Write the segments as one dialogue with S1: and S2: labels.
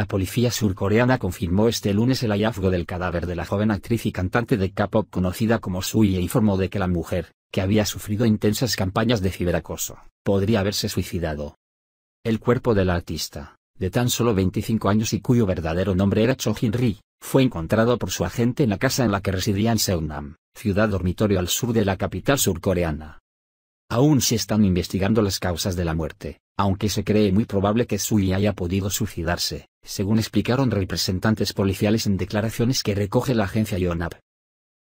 S1: La policía surcoreana confirmó este lunes el hallazgo del cadáver de la joven actriz y cantante de K-pop conocida como Sui e informó de que la mujer, que había sufrido intensas campañas de ciberacoso, podría haberse suicidado. El cuerpo de la artista, de tan solo 25 años y cuyo verdadero nombre era Cho Jin Ri, fue encontrado por su agente en la casa en la que residía en Seunam, ciudad dormitorio al sur de la capital surcoreana. Aún se están investigando las causas de la muerte, aunque se cree muy probable que Sui haya podido suicidarse, según explicaron representantes policiales en declaraciones que recoge la agencia Yonhap.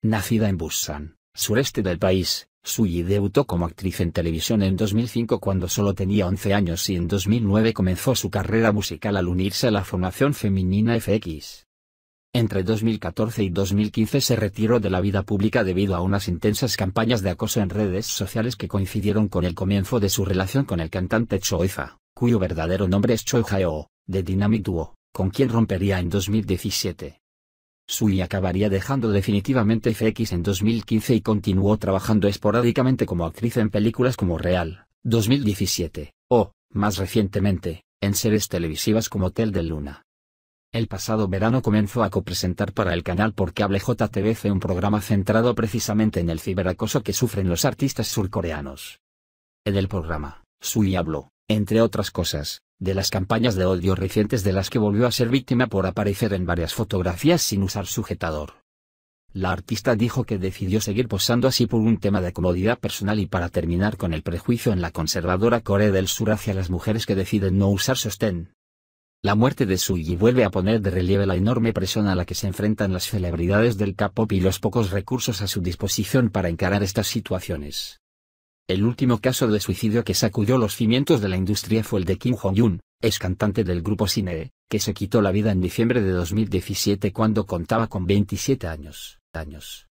S1: Nacida en Busan, sureste del país, Suyi debutó como actriz en televisión en 2005 cuando solo tenía 11 años y en 2009 comenzó su carrera musical al unirse a la formación femenina FX. Entre 2014 y 2015 se retiró de la vida pública debido a unas intensas campañas de acoso en redes sociales que coincidieron con el comienzo de su relación con el cantante Choifa, cuyo verdadero nombre es Choi de Dynamic Duo, con quien rompería en 2017. Sui acabaría dejando definitivamente FX en 2015 y continuó trabajando esporádicamente como actriz en películas como Real, 2017, o, más recientemente, en series televisivas como Hotel de Luna, el pasado verano comenzó a copresentar para el canal por hable JTBC un programa centrado precisamente en el ciberacoso que sufren los artistas surcoreanos. En el programa, Sui habló, entre otras cosas, de las campañas de odio recientes de las que volvió a ser víctima por aparecer en varias fotografías sin usar sujetador. La artista dijo que decidió seguir posando así por un tema de comodidad personal y para terminar con el prejuicio en la conservadora Corea del Sur hacia las mujeres que deciden no usar sostén. La muerte de Suzy vuelve a poner de relieve la enorme presión a la que se enfrentan las celebridades del K-pop y los pocos recursos a su disposición para encarar estas situaciones. El último caso de suicidio que sacudió los cimientos de la industria fue el de Kim Jong-un, ex cantante del grupo Cine, que se quitó la vida en diciembre de 2017 cuando contaba con 27 años.